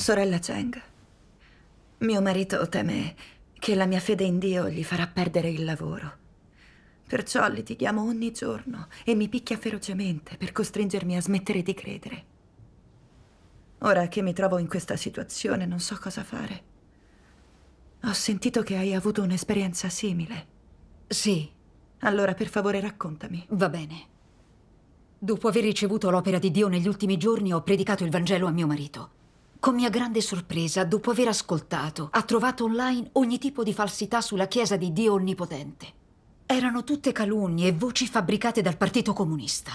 Sorella Cheng, mio marito teme che la mia fede in Dio gli farà perdere il lavoro. Perciò litighiamo ogni giorno e mi picchia ferocemente per costringermi a smettere di credere. Ora che mi trovo in questa situazione non so cosa fare. Ho sentito che hai avuto un'esperienza simile. Sì. Allora per favore raccontami. Va bene. Dopo aver ricevuto l'opera di Dio negli ultimi giorni ho predicato il Vangelo a mio marito. Con mia grande sorpresa, dopo aver ascoltato, ha trovato online ogni tipo di falsità sulla Chiesa di Dio Onnipotente. Erano tutte calunnie e voci fabbricate dal Partito Comunista.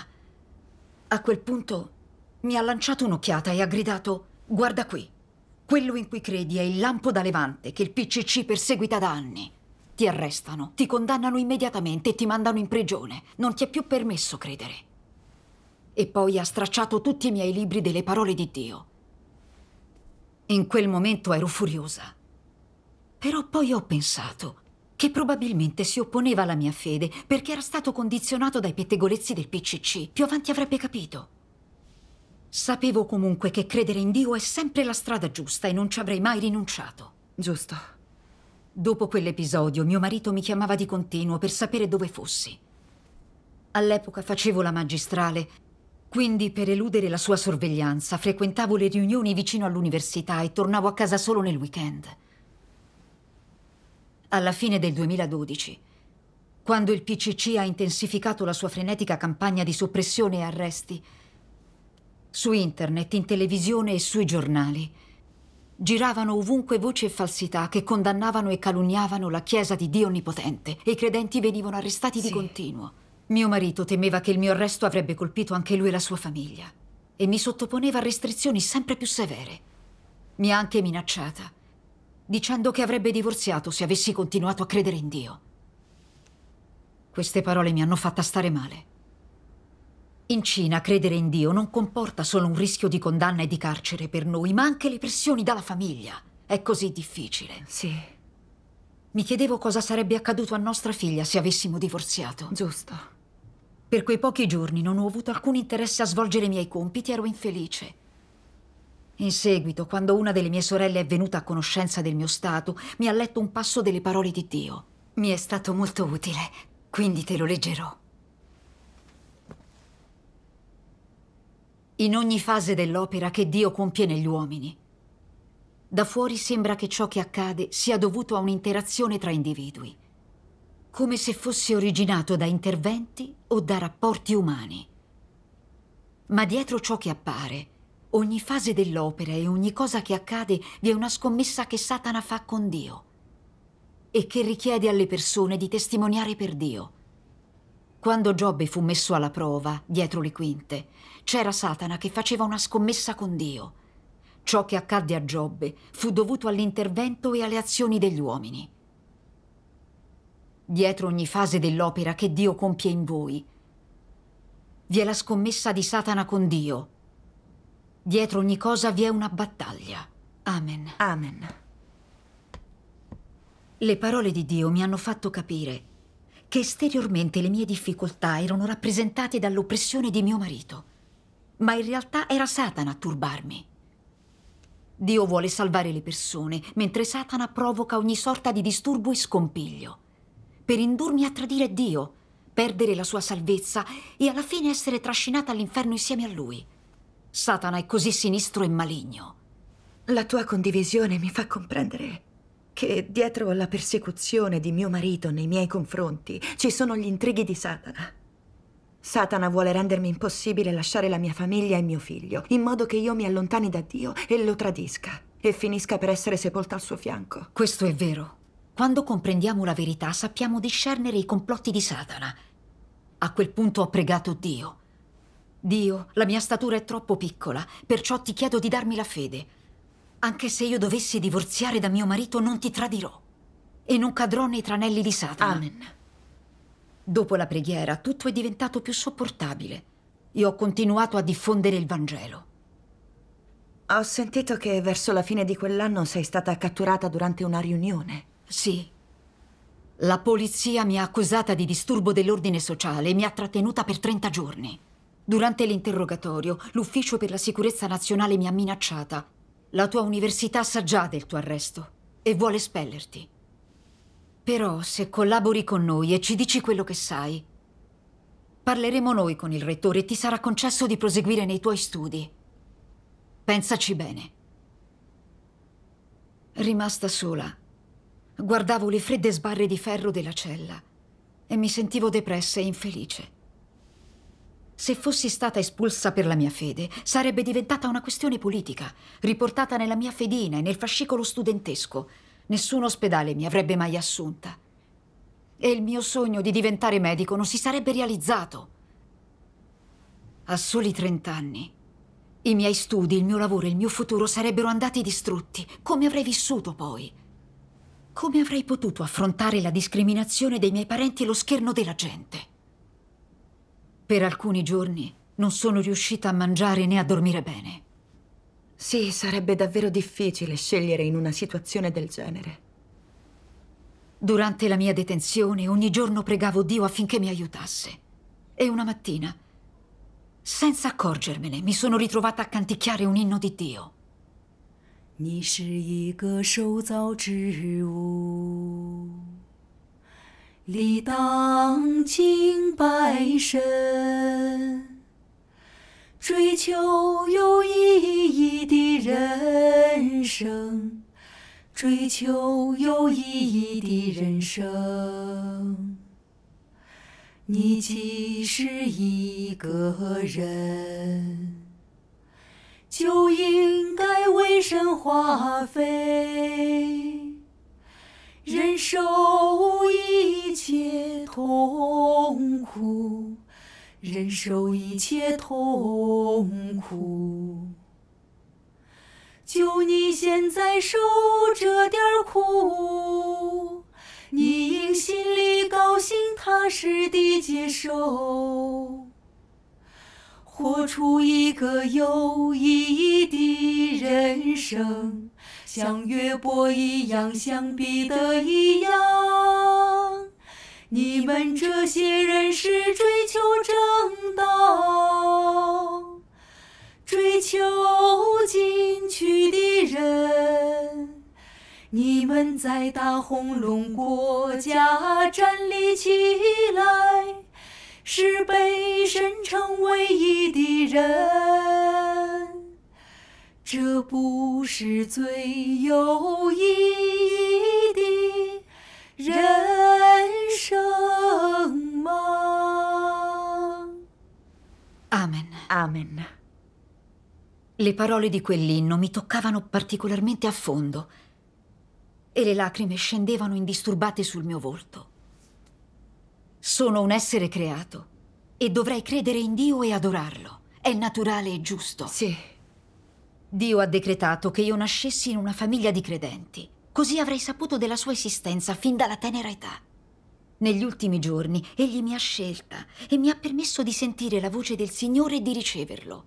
A quel punto mi ha lanciato un'occhiata e ha gridato «Guarda qui, quello in cui credi è il lampo da levante che il PCC perseguita da anni. Ti arrestano, ti condannano immediatamente e ti mandano in prigione. Non ti è più permesso credere». E poi ha stracciato tutti i miei libri delle parole di Dio in quel momento ero furiosa. Però poi ho pensato che probabilmente si opponeva alla mia fede perché era stato condizionato dai pettegolezzi del PCC. Più avanti avrebbe capito. Sapevo comunque che credere in Dio è sempre la strada giusta e non ci avrei mai rinunciato. Giusto. Dopo quell'episodio mio marito mi chiamava di continuo per sapere dove fossi. All'epoca facevo la magistrale quindi, per eludere la sua sorveglianza, frequentavo le riunioni vicino all'università e tornavo a casa solo nel weekend. Alla fine del 2012, quando il PCC ha intensificato la sua frenetica campagna di soppressione e arresti, su internet, in televisione e sui giornali, Giravano ovunque voci e falsità che condannavano e calunniavano la Chiesa di Dio Onnipotente e i credenti venivano arrestati sì. di continuo. Mio marito temeva che il mio arresto avrebbe colpito anche lui e la sua famiglia e mi sottoponeva a restrizioni sempre più severe. Mi ha anche minacciata, dicendo che avrebbe divorziato se avessi continuato a credere in Dio. Queste parole mi hanno fatta stare male. In Cina credere in Dio non comporta solo un rischio di condanna e di carcere per noi, ma anche le pressioni dalla famiglia. È così difficile. Sì. Mi chiedevo cosa sarebbe accaduto a nostra figlia se avessimo divorziato. Giusto. Per quei pochi giorni non ho avuto alcun interesse a svolgere i miei compiti, e ero infelice. In seguito, quando una delle mie sorelle è venuta a conoscenza del mio stato, mi ha letto un passo delle parole di Dio. Mi è stato molto utile, quindi te lo leggerò. In ogni fase dell'opera che Dio compie negli uomini, da fuori sembra che ciò che accade sia dovuto a un'interazione tra individui come se fosse originato da interventi o da rapporti umani. Ma dietro ciò che appare, ogni fase dell'opera e ogni cosa che accade vi è una scommessa che Satana fa con Dio e che richiede alle persone di testimoniare per Dio. Quando Giobbe fu messo alla prova, dietro le quinte, c'era Satana che faceva una scommessa con Dio. Ciò che accadde a Giobbe fu dovuto all'intervento e alle azioni degli uomini dietro ogni fase dell'opera che Dio compie in voi. Vi è la scommessa di Satana con Dio. Dietro ogni cosa vi è una battaglia. Amen. Amen. Le parole di Dio mi hanno fatto capire che esteriormente le mie difficoltà erano rappresentate dall'oppressione di mio marito, ma in realtà era Satana a turbarmi. Dio vuole salvare le persone, mentre Satana provoca ogni sorta di disturbo e scompiglio per indurmi a tradire Dio, perdere la sua salvezza e alla fine essere trascinata all'inferno insieme a lui. Satana è così sinistro e maligno. La tua condivisione mi fa comprendere che dietro alla persecuzione di mio marito nei miei confronti ci sono gli intrighi di Satana. Satana vuole rendermi impossibile lasciare la mia famiglia e mio figlio, in modo che io mi allontani da Dio e lo tradisca e finisca per essere sepolta al suo fianco. Questo è vero. Quando comprendiamo la verità sappiamo discernere i complotti di Satana. A quel punto ho pregato Dio. Dio, la mia statura è troppo piccola, perciò ti chiedo di darmi la fede. Anche se io dovessi divorziare da mio marito non ti tradirò e non cadrò nei tranelli di Satana. Amen. Dopo la preghiera tutto è diventato più sopportabile e ho continuato a diffondere il Vangelo. Ho sentito che verso la fine di quell'anno sei stata catturata durante una riunione. Sì. La polizia mi ha accusata di disturbo dell'ordine sociale e mi ha trattenuta per 30 giorni. Durante l'interrogatorio, l'Ufficio per la Sicurezza Nazionale mi ha minacciata. La tua università sa già del tuo arresto e vuole spellerti. Però se collabori con noi e ci dici quello che sai, parleremo noi con il rettore e ti sarà concesso di proseguire nei tuoi studi. Pensaci bene. Rimasta sola, Guardavo le fredde sbarre di ferro della cella e mi sentivo depressa e infelice. Se fossi stata espulsa per la mia fede, sarebbe diventata una questione politica, riportata nella mia fedina e nel fascicolo studentesco. Nessun ospedale mi avrebbe mai assunta. E il mio sogno di diventare medico non si sarebbe realizzato. A soli 30 anni, i miei studi, il mio lavoro e il mio futuro sarebbero andati distrutti. Come avrei vissuto poi? Come avrei potuto affrontare la discriminazione dei miei parenti e lo scherno della gente? Per alcuni giorni non sono riuscita a mangiare né a dormire bene. Sì, sarebbe davvero difficile scegliere in una situazione del genere. Durante la mia detenzione ogni giorno pregavo Dio affinché mi aiutasse. E una mattina, senza accorgermene, mi sono ritrovata a canticchiare un inno di Dio. 你是一个收造之物，理当敬拜神，追求有意义的人生，追求有意义的人生。你既是一个人。就应该为神花费，忍受一切痛苦，忍受一切痛苦。就你现在受这点苦，你应心里高兴，踏实地接受。活出一个有意义的人生，像月伯一样，像彼得一样。你们这些人是追求正道、追求进取的人，你们在大红龙国家站立起来。是被神称为义的人，这不是最有意义的人生吗？Amen. Amen. Le parole di quell'inno mi toccavano particolarmente a fondo e le lacrime scendevano indisturbate sul mio volto. Sono un essere creato e dovrei credere in Dio e adorarlo. È naturale e giusto. Sì. Dio ha decretato che io nascessi in una famiglia di credenti. Così avrei saputo della sua esistenza fin dalla tenera età. Negli ultimi giorni egli mi ha scelta e mi ha permesso di sentire la voce del Signore e di riceverlo.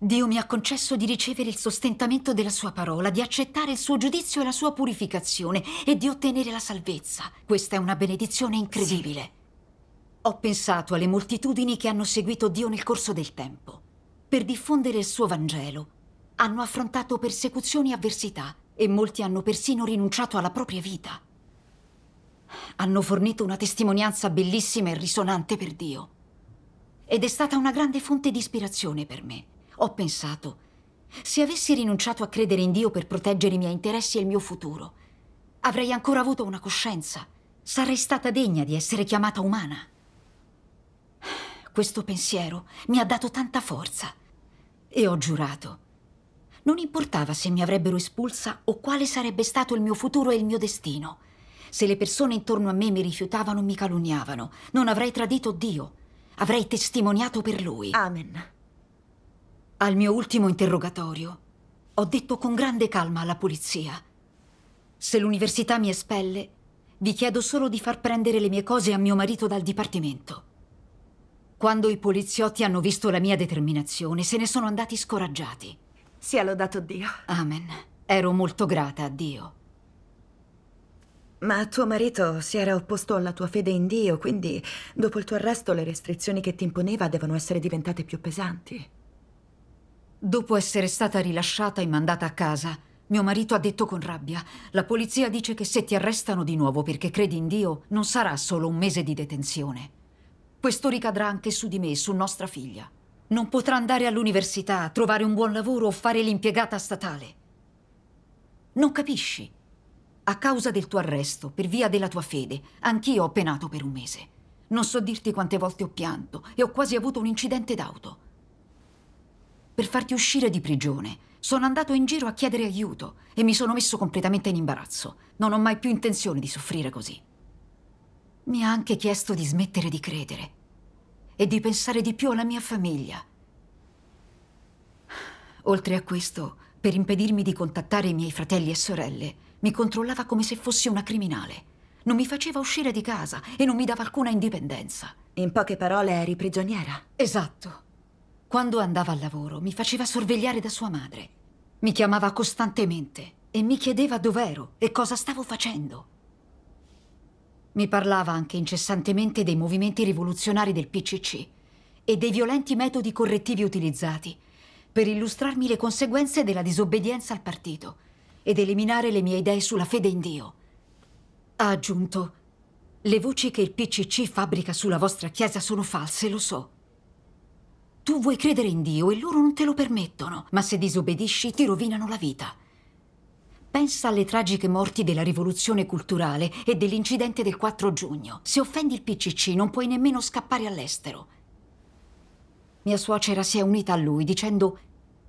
Dio mi ha concesso di ricevere il sostentamento della sua parola, di accettare il suo giudizio e la sua purificazione e di ottenere la salvezza. Questa è una benedizione incredibile. Sì. Ho pensato alle moltitudini che hanno seguito Dio nel corso del tempo. Per diffondere il suo Vangelo hanno affrontato persecuzioni e avversità e molti hanno persino rinunciato alla propria vita. Hanno fornito una testimonianza bellissima e risonante per Dio. Ed è stata una grande fonte di ispirazione per me. Ho pensato, se avessi rinunciato a credere in Dio per proteggere i miei interessi e il mio futuro, avrei ancora avuto una coscienza. Sarei stata degna di essere chiamata umana. Questo pensiero mi ha dato tanta forza. E ho giurato. Non importava se mi avrebbero espulsa o quale sarebbe stato il mio futuro e il mio destino. Se le persone intorno a me mi rifiutavano, o mi calunniavano, non avrei tradito Dio. Avrei testimoniato per Lui. Amen. Al mio ultimo interrogatorio ho detto con grande calma alla polizia. Se l'università mi espelle, vi chiedo solo di far prendere le mie cose a mio marito dal dipartimento. Quando i poliziotti hanno visto la mia determinazione, se ne sono andati scoraggiati. Sia lodato Dio. Amen. Ero molto grata a Dio. Ma tuo marito si era opposto alla tua fede in Dio, quindi dopo il tuo arresto le restrizioni che ti imponeva devono essere diventate più pesanti. Dopo essere stata rilasciata e mandata a casa, mio marito ha detto con rabbia, la polizia dice che se ti arrestano di nuovo perché credi in Dio, non sarà solo un mese di detenzione. Questo ricadrà anche su di me su nostra figlia. Non potrà andare all'università, trovare un buon lavoro o fare l'impiegata statale. Non capisci? A causa del tuo arresto, per via della tua fede, anch'io ho penato per un mese. Non so dirti quante volte ho pianto e ho quasi avuto un incidente d'auto. Per farti uscire di prigione, sono andato in giro a chiedere aiuto e mi sono messo completamente in imbarazzo. Non ho mai più intenzione di soffrire così. Mi ha anche chiesto di smettere di credere e di pensare di più alla mia famiglia. Oltre a questo, per impedirmi di contattare i miei fratelli e sorelle, mi controllava come se fossi una criminale. Non mi faceva uscire di casa e non mi dava alcuna indipendenza. In poche parole eri prigioniera. Esatto. Quando andava al lavoro mi faceva sorvegliare da sua madre. Mi chiamava costantemente e mi chiedeva dov'ero e cosa stavo facendo. Mi parlava anche incessantemente dei movimenti rivoluzionari del PCC e dei violenti metodi correttivi utilizzati per illustrarmi le conseguenze della disobbedienza al partito ed eliminare le mie idee sulla fede in Dio. Ha aggiunto, le voci che il PCC fabbrica sulla vostra chiesa sono false, lo so. Tu vuoi credere in Dio e loro non te lo permettono, ma se disobbedisci ti rovinano la vita. Pensa alle tragiche morti della rivoluzione culturale e dell'incidente del 4 giugno. Se offendi il PCC non puoi nemmeno scappare all'estero. Mia suocera si è unita a lui dicendo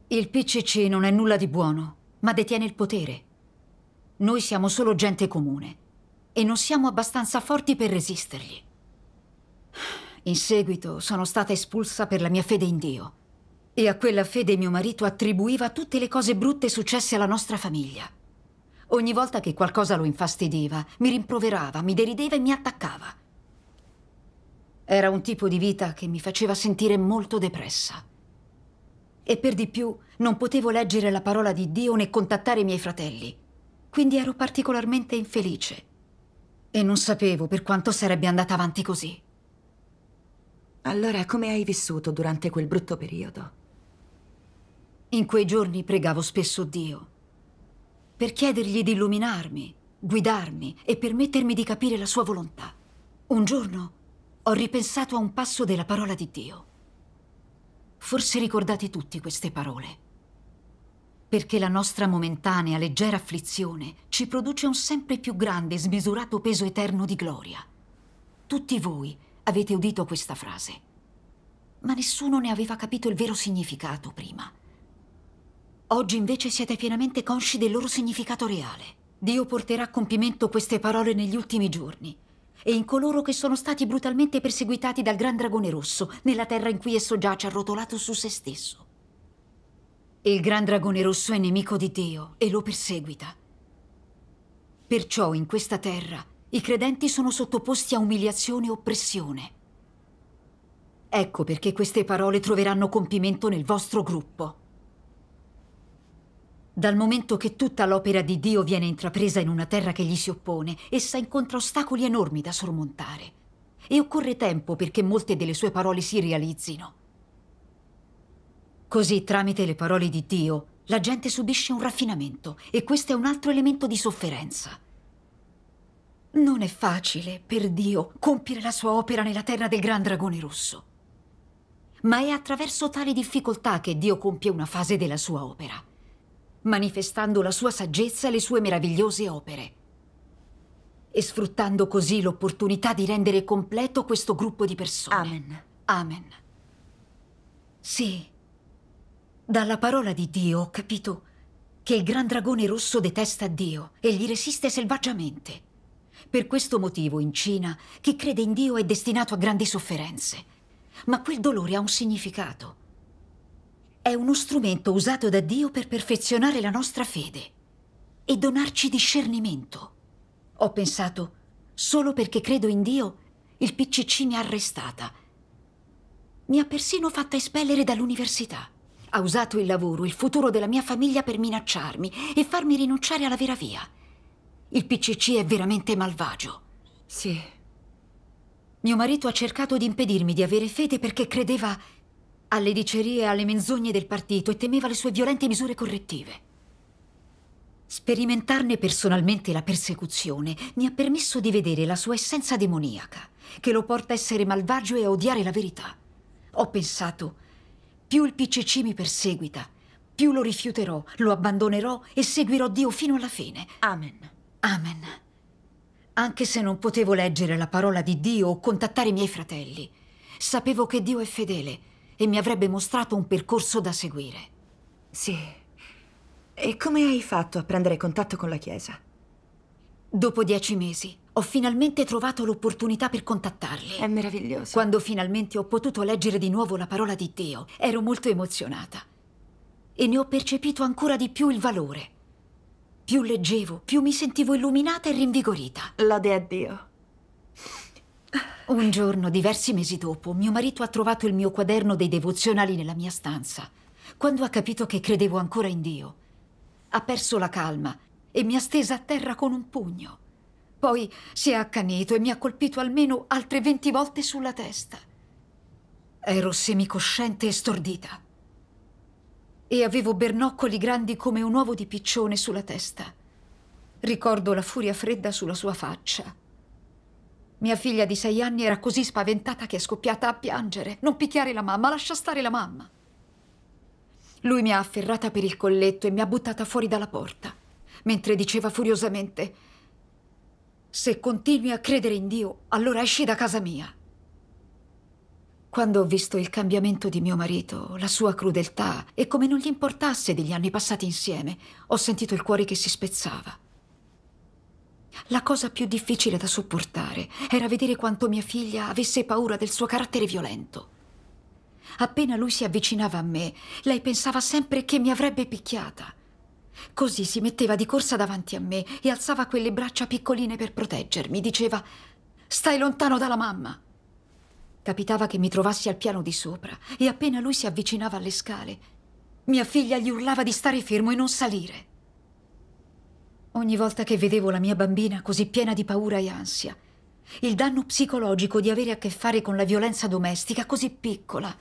il PCC non è nulla di buono, ma detiene il potere. Noi siamo solo gente comune e non siamo abbastanza forti per resistergli. In seguito sono stata espulsa per la mia fede in Dio e a quella fede mio marito attribuiva tutte le cose brutte successe alla nostra famiglia. Ogni volta che qualcosa lo infastidiva, mi rimproverava, mi derideva e mi attaccava. Era un tipo di vita che mi faceva sentire molto depressa. E per di più non potevo leggere la parola di Dio né contattare i miei fratelli. Quindi ero particolarmente infelice. E non sapevo per quanto sarebbe andata avanti così. Allora, come hai vissuto durante quel brutto periodo? In quei giorni pregavo spesso Dio per chiedergli di illuminarmi, guidarmi e permettermi di capire la sua volontà. Un giorno ho ripensato a un passo della parola di Dio. Forse ricordate tutti queste parole. Perché la nostra momentanea leggera afflizione ci produce un sempre più grande e smisurato peso eterno di gloria. Tutti voi avete udito questa frase, ma nessuno ne aveva capito il vero significato prima. Oggi invece siete pienamente consci del loro significato reale. Dio porterà a compimento queste parole negli ultimi giorni e in coloro che sono stati brutalmente perseguitati dal Gran Dragone Rosso, nella terra in cui esso giace arrotolato su se stesso. Il Gran Dragone Rosso è nemico di Dio e lo perseguita. Perciò in questa terra i credenti sono sottoposti a umiliazione e oppressione. Ecco perché queste parole troveranno compimento nel vostro gruppo. Dal momento che tutta l'opera di Dio viene intrapresa in una terra che gli si oppone, essa incontra ostacoli enormi da sormontare. E occorre tempo perché molte delle sue parole si realizzino. Così, tramite le parole di Dio, la gente subisce un raffinamento e questo è un altro elemento di sofferenza. Non è facile per Dio compiere la sua opera nella terra del Gran Dragone Rosso. Ma è attraverso tali difficoltà che Dio compie una fase della sua opera manifestando la sua saggezza e le sue meravigliose opere. E sfruttando così l'opportunità di rendere completo questo gruppo di persone. Amen. Amen. Sì. Dalla parola di Dio ho capito che il gran dragone rosso detesta Dio e gli resiste selvaggiamente. Per questo motivo in Cina chi crede in Dio è destinato a grandi sofferenze. Ma quel dolore ha un significato è uno strumento usato da Dio per perfezionare la nostra fede e donarci discernimento. Ho pensato, solo perché credo in Dio, il PCC mi ha arrestata. Mi ha persino fatta espellere dall'università. Ha usato il lavoro, il futuro della mia famiglia per minacciarmi e farmi rinunciare alla vera via. Il PCC è veramente malvagio. Sì. Mio marito ha cercato di impedirmi di avere fede perché credeva alle dicerie e alle menzogne del partito e temeva le sue violente misure correttive. Sperimentarne personalmente la persecuzione mi ha permesso di vedere la sua essenza demoniaca, che lo porta a essere malvagio e a odiare la verità. Ho pensato, più il PCC mi perseguita, più lo rifiuterò, lo abbandonerò e seguirò Dio fino alla fine. Amen. Amen. Anche se non potevo leggere la parola di Dio o contattare i miei fratelli, sapevo che Dio è fedele e mi avrebbe mostrato un percorso da seguire. Sì. E come hai fatto a prendere contatto con la Chiesa? Dopo dieci mesi ho finalmente trovato l'opportunità per contattarli. È meraviglioso. Quando finalmente ho potuto leggere di nuovo la parola di Dio, ero molto emozionata. E ne ho percepito ancora di più il valore. Più leggevo, più mi sentivo illuminata e rinvigorita. Lode a Dio. Un giorno, diversi mesi dopo, mio marito ha trovato il mio quaderno dei devozionali nella mia stanza. Quando ha capito che credevo ancora in Dio, ha perso la calma e mi ha stesa a terra con un pugno. Poi si è accanito e mi ha colpito almeno altre venti volte sulla testa. Ero semicosciente e stordita. E avevo bernoccoli grandi come un uovo di piccione sulla testa. Ricordo la furia fredda sulla sua faccia mia figlia di sei anni era così spaventata che è scoppiata a piangere. Non picchiare la mamma, lascia stare la mamma. Lui mi ha afferrata per il colletto e mi ha buttata fuori dalla porta, mentre diceva furiosamente «Se continui a credere in Dio, allora esci da casa mia». Quando ho visto il cambiamento di mio marito, la sua crudeltà e come non gli importasse degli anni passati insieme, ho sentito il cuore che si spezzava. La cosa più difficile da sopportare era vedere quanto mia figlia avesse paura del suo carattere violento. Appena lui si avvicinava a me, lei pensava sempre che mi avrebbe picchiata. Così si metteva di corsa davanti a me e alzava quelle braccia piccoline per proteggermi. Diceva, stai lontano dalla mamma. Capitava che mi trovassi al piano di sopra e appena lui si avvicinava alle scale, mia figlia gli urlava di stare fermo e non salire. Ogni volta che vedevo la mia bambina così piena di paura e ansia, il danno psicologico di avere a che fare con la violenza domestica così piccola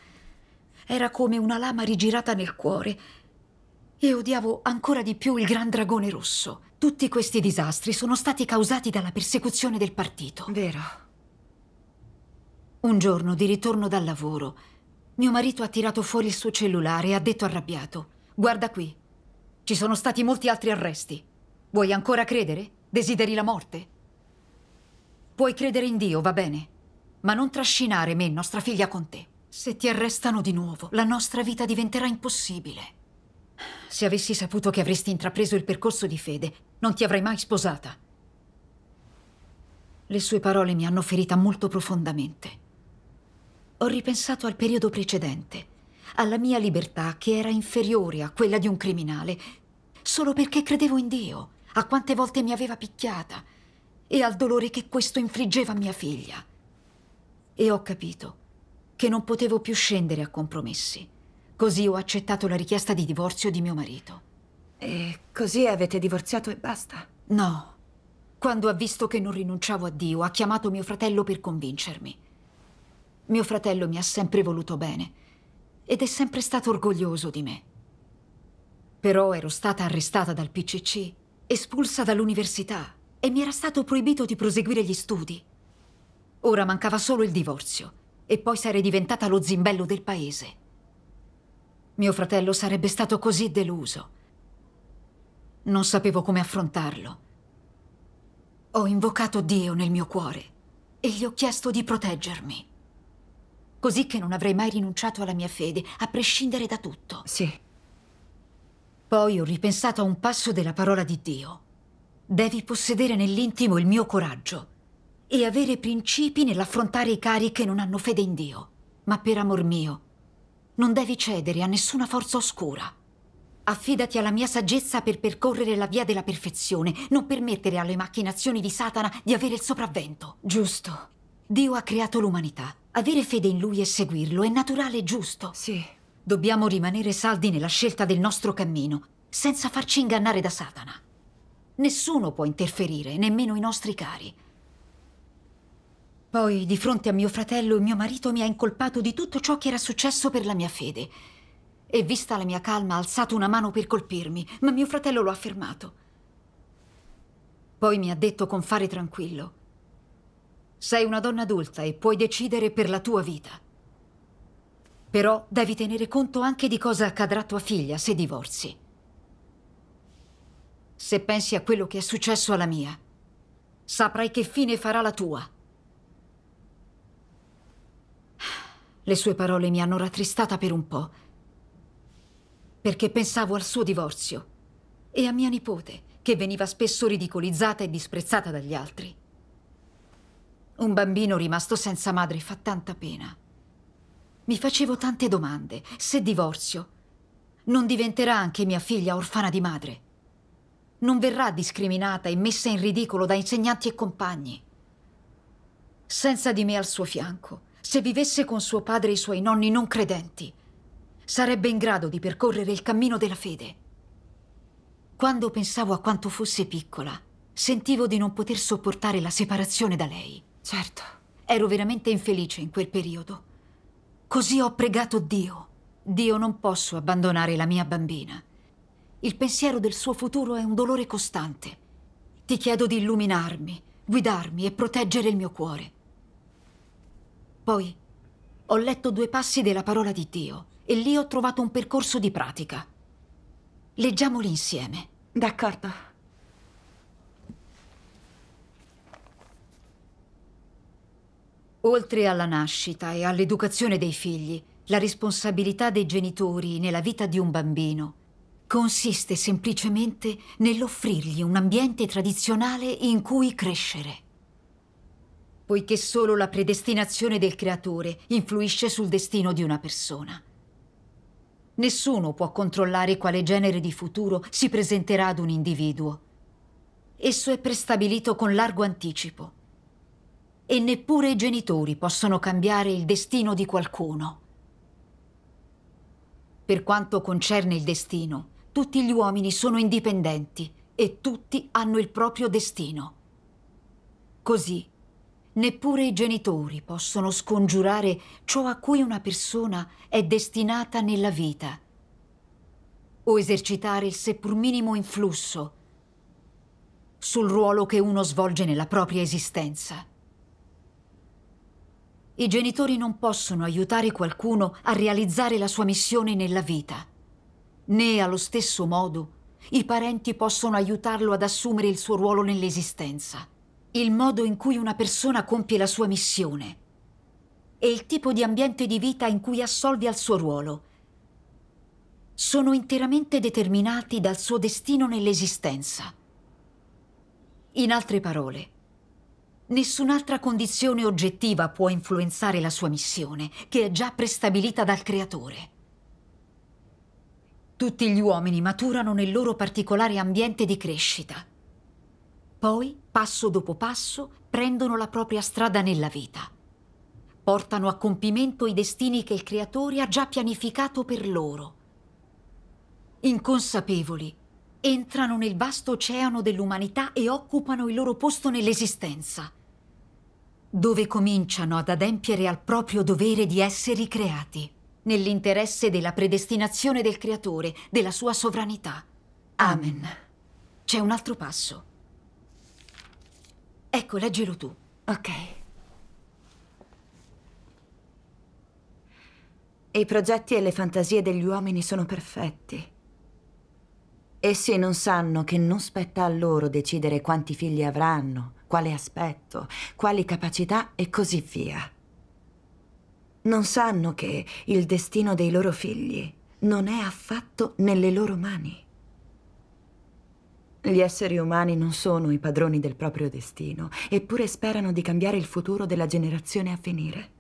era come una lama rigirata nel cuore e odiavo ancora di più il Gran Dragone Rosso. Tutti questi disastri sono stati causati dalla persecuzione del partito. Vero. Un giorno, di ritorno dal lavoro, mio marito ha tirato fuori il suo cellulare e ha detto arrabbiato: Guarda qui, ci sono stati molti altri arresti. Vuoi ancora credere? Desideri la morte? Puoi credere in Dio, va bene, ma non trascinare me, nostra figlia, con te. Se ti arrestano di nuovo, la nostra vita diventerà impossibile. Se avessi saputo che avresti intrapreso il percorso di fede, non ti avrei mai sposata. Le sue parole mi hanno ferita molto profondamente. Ho ripensato al periodo precedente, alla mia libertà che era inferiore a quella di un criminale, solo perché credevo in Dio a quante volte mi aveva picchiata e al dolore che questo infliggeva a mia figlia. E ho capito che non potevo più scendere a compromessi. Così ho accettato la richiesta di divorzio di mio marito. E così avete divorziato e basta? No. Quando ha visto che non rinunciavo a Dio, ha chiamato mio fratello per convincermi. Mio fratello mi ha sempre voluto bene ed è sempre stato orgoglioso di me. Però ero stata arrestata dal PCC espulsa dall'università e mi era stato proibito di proseguire gli studi. Ora mancava solo il divorzio e poi sarei diventata lo zimbello del paese. Mio fratello sarebbe stato così deluso. Non sapevo come affrontarlo. Ho invocato Dio nel mio cuore e gli ho chiesto di proteggermi. Così che non avrei mai rinunciato alla mia fede, a prescindere da tutto. Sì. Poi ho ripensato a un passo della parola di Dio. Devi possedere nell'intimo il mio coraggio e avere principi nell'affrontare i cari che non hanno fede in Dio. Ma per amor mio, non devi cedere a nessuna forza oscura. Affidati alla mia saggezza per percorrere la via della perfezione, non permettere alle macchinazioni di Satana di avere il sopravvento. Giusto. Dio ha creato l'umanità. Avere fede in lui e seguirlo è naturale e giusto. Sì. Dobbiamo rimanere saldi nella scelta del nostro cammino, senza farci ingannare da Satana. Nessuno può interferire, nemmeno i nostri cari. Poi, di fronte a mio fratello, mio marito mi ha incolpato di tutto ciò che era successo per la mia fede. E vista la mia calma, ha alzato una mano per colpirmi, ma mio fratello lo ha fermato. Poi mi ha detto con fare tranquillo. Sei una donna adulta e puoi decidere per la tua vita. Però devi tenere conto anche di cosa accadrà a tua figlia se divorzi. Se pensi a quello che è successo alla mia, saprai che fine farà la tua. Le sue parole mi hanno rattristata per un po', perché pensavo al suo divorzio e a mia nipote, che veniva spesso ridicolizzata e disprezzata dagli altri. Un bambino rimasto senza madre fa tanta pena. Mi facevo tante domande. Se divorzio, non diventerà anche mia figlia orfana di madre? Non verrà discriminata e messa in ridicolo da insegnanti e compagni? Senza di me al suo fianco, se vivesse con suo padre e i suoi nonni non credenti, sarebbe in grado di percorrere il cammino della fede. Quando pensavo a quanto fosse piccola, sentivo di non poter sopportare la separazione da lei. Certo, ero veramente infelice in quel periodo. Così ho pregato Dio. Dio non posso abbandonare la mia bambina. Il pensiero del suo futuro è un dolore costante. Ti chiedo di illuminarmi, guidarmi e proteggere il mio cuore. Poi ho letto due passi della parola di Dio e lì ho trovato un percorso di pratica. Leggiamoli insieme. D'accordo. Oltre alla nascita e all'educazione dei figli, la responsabilità dei genitori nella vita di un bambino consiste semplicemente nell'offrirgli un ambiente tradizionale in cui crescere. Poiché solo la predestinazione del creatore influisce sul destino di una persona. Nessuno può controllare quale genere di futuro si presenterà ad un individuo. Esso è prestabilito con largo anticipo e neppure i genitori possono cambiare il destino di qualcuno. Per quanto concerne il destino, tutti gli uomini sono indipendenti e tutti hanno il proprio destino. Così, neppure i genitori possono scongiurare ciò a cui una persona è destinata nella vita o esercitare il seppur minimo influsso sul ruolo che uno svolge nella propria esistenza. I genitori non possono aiutare qualcuno a realizzare la sua missione nella vita. Né allo stesso modo i parenti possono aiutarlo ad assumere il suo ruolo nell'esistenza. Il modo in cui una persona compie la sua missione e il tipo di ambiente di vita in cui assolve al suo ruolo sono interamente determinati dal suo destino nell'esistenza. In altre parole, Nessun'altra condizione oggettiva può influenzare la sua missione, che è già prestabilita dal Creatore. Tutti gli uomini maturano nel loro particolare ambiente di crescita. Poi, passo dopo passo, prendono la propria strada nella vita. Portano a compimento i destini che il Creatore ha già pianificato per loro. Inconsapevoli, entrano nel vasto oceano dell'umanità e occupano il loro posto nell'esistenza dove cominciano ad adempiere al proprio dovere di esseri creati, nell'interesse della predestinazione del Creatore, della sua sovranità. Amen. C'è un altro passo. Ecco, leggilo tu. Ok. I progetti e le fantasie degli uomini sono perfetti. Essi non sanno che non spetta a loro decidere quanti figli avranno, quale aspetto, quali capacità e così via. Non sanno che il destino dei loro figli non è affatto nelle loro mani. Gli esseri umani non sono i padroni del proprio destino, eppure sperano di cambiare il futuro della generazione a venire.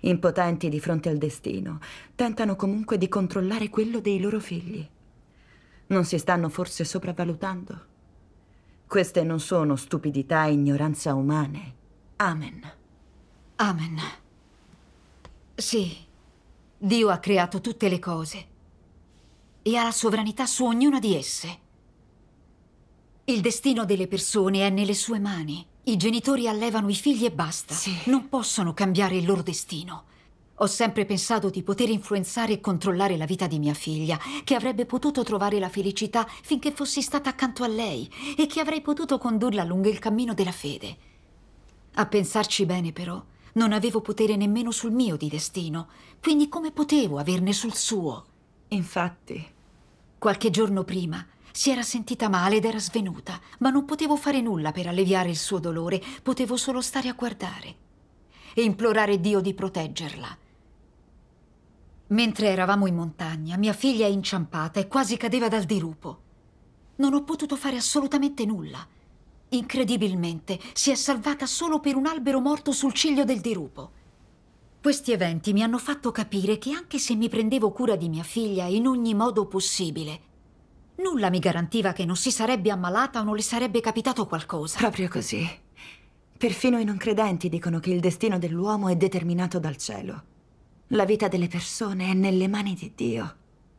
Impotenti di fronte al destino, tentano comunque di controllare quello dei loro figli. Non si stanno forse sopravvalutando? Queste non sono stupidità e ignoranza umane. Amen. Amen. Sì, Dio ha creato tutte le cose e ha la sovranità su ognuna di esse. Il destino delle persone è nelle sue mani. I genitori allevano i figli e basta. Sì. Non possono cambiare il loro destino. Ho sempre pensato di poter influenzare e controllare la vita di mia figlia, che avrebbe potuto trovare la felicità finché fossi stata accanto a lei e che avrei potuto condurla lungo il cammino della fede. A pensarci bene, però, non avevo potere nemmeno sul mio di destino, quindi come potevo averne sul suo? Infatti. Qualche giorno prima si era sentita male ed era svenuta, ma non potevo fare nulla per alleviare il suo dolore, potevo solo stare a guardare e implorare Dio di proteggerla Mentre eravamo in montagna, mia figlia è inciampata e quasi cadeva dal dirupo. Non ho potuto fare assolutamente nulla. Incredibilmente, si è salvata solo per un albero morto sul ciglio del dirupo. Questi eventi mi hanno fatto capire che anche se mi prendevo cura di mia figlia in ogni modo possibile, nulla mi garantiva che non si sarebbe ammalata o non le sarebbe capitato qualcosa. Proprio così. Perfino i non credenti dicono che il destino dell'uomo è determinato dal cielo. La vita delle persone è nelle mani di Dio.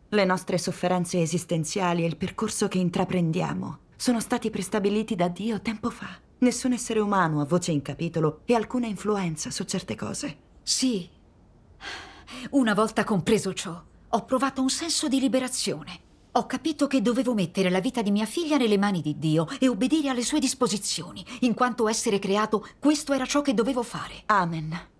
Le nostre sofferenze esistenziali e il percorso che intraprendiamo sono stati prestabiliti da Dio tempo fa. Nessun essere umano ha voce in capitolo e alcuna influenza su certe cose. Sì. Una volta compreso ciò, ho provato un senso di liberazione. Ho capito che dovevo mettere la vita di mia figlia nelle mani di Dio e obbedire alle sue disposizioni. In quanto essere creato, questo era ciò che dovevo fare. Amen.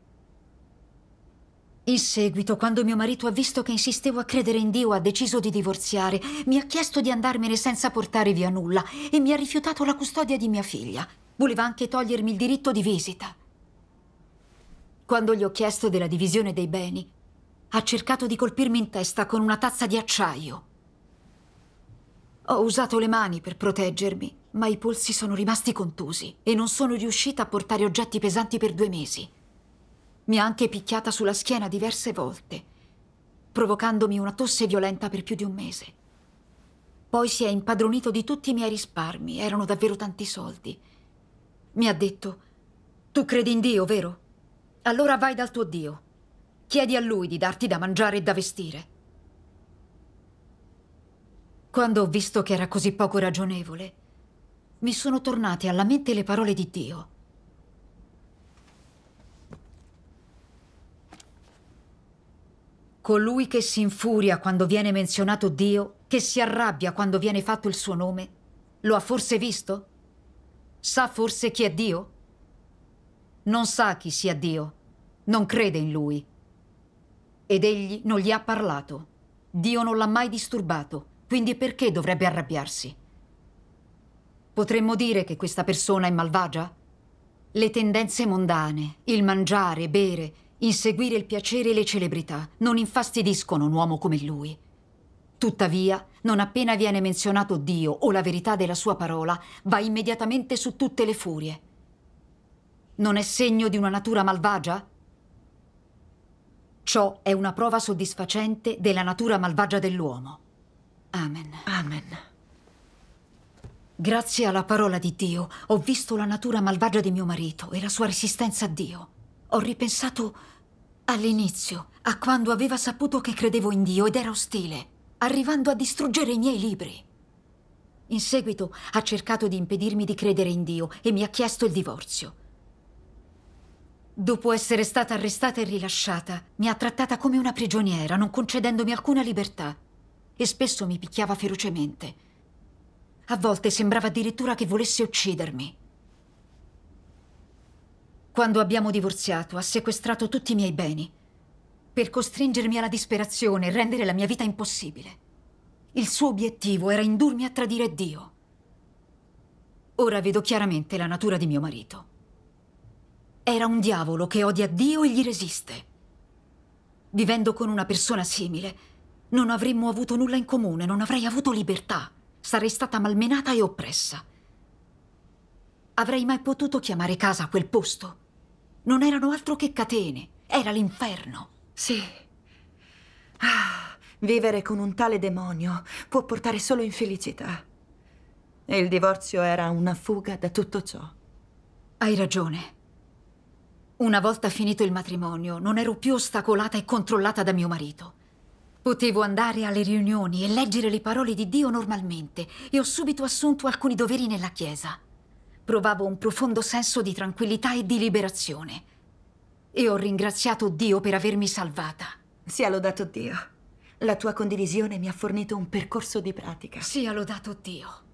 In seguito, quando mio marito ha visto che insistevo a credere in Dio, ha deciso di divorziare. Mi ha chiesto di andarmene senza portare via nulla e mi ha rifiutato la custodia di mia figlia. Voleva anche togliermi il diritto di visita. Quando gli ho chiesto della divisione dei beni, ha cercato di colpirmi in testa con una tazza di acciaio. Ho usato le mani per proteggermi, ma i polsi sono rimasti contusi e non sono riuscita a portare oggetti pesanti per due mesi. Mi ha anche picchiata sulla schiena diverse volte, provocandomi una tosse violenta per più di un mese. Poi si è impadronito di tutti i miei risparmi, erano davvero tanti soldi. Mi ha detto, tu credi in Dio, vero? Allora vai dal tuo Dio. Chiedi a lui di darti da mangiare e da vestire. Quando ho visto che era così poco ragionevole, mi sono tornate alla mente le parole di Dio. colui che si infuria quando viene menzionato Dio, che si arrabbia quando viene fatto il suo nome, lo ha forse visto? Sa forse chi è Dio? Non sa chi sia Dio, non crede in lui. Ed egli non gli ha parlato. Dio non l'ha mai disturbato, quindi perché dovrebbe arrabbiarsi? Potremmo dire che questa persona è malvagia? Le tendenze mondane, il mangiare, bere, Inseguire il piacere e le celebrità non infastidiscono un uomo come lui. Tuttavia, non appena viene menzionato Dio o la verità della sua parola, va immediatamente su tutte le furie. Non è segno di una natura malvagia? Ciò è una prova soddisfacente della natura malvagia dell'uomo. Amen. Amen. Grazie alla parola di Dio ho visto la natura malvagia di mio marito e la sua resistenza a Dio ho ripensato all'inizio, a quando aveva saputo che credevo in Dio ed era ostile, arrivando a distruggere i miei libri. In seguito ha cercato di impedirmi di credere in Dio e mi ha chiesto il divorzio. Dopo essere stata arrestata e rilasciata, mi ha trattata come una prigioniera, non concedendomi alcuna libertà. E spesso mi picchiava ferocemente. A volte sembrava addirittura che volesse uccidermi. Quando abbiamo divorziato, ha sequestrato tutti i miei beni per costringermi alla disperazione e rendere la mia vita impossibile. Il suo obiettivo era indurmi a tradire Dio. Ora vedo chiaramente la natura di mio marito. Era un diavolo che odia Dio e gli resiste. Vivendo con una persona simile, non avremmo avuto nulla in comune, non avrei avuto libertà. Sarei stata malmenata e oppressa avrei mai potuto chiamare casa a quel posto. Non erano altro che catene. Era l'inferno. Sì. Ah, vivere con un tale demonio può portare solo infelicità. E il divorzio era una fuga da tutto ciò. Hai ragione. Una volta finito il matrimonio, non ero più ostacolata e controllata da mio marito. Potevo andare alle riunioni e leggere le parole di Dio normalmente e ho subito assunto alcuni doveri nella Chiesa provavo un profondo senso di tranquillità e di liberazione. E ho ringraziato Dio per avermi salvata. Sia lodato Dio. La tua condivisione mi ha fornito un percorso di pratica. Sia lodato Dio.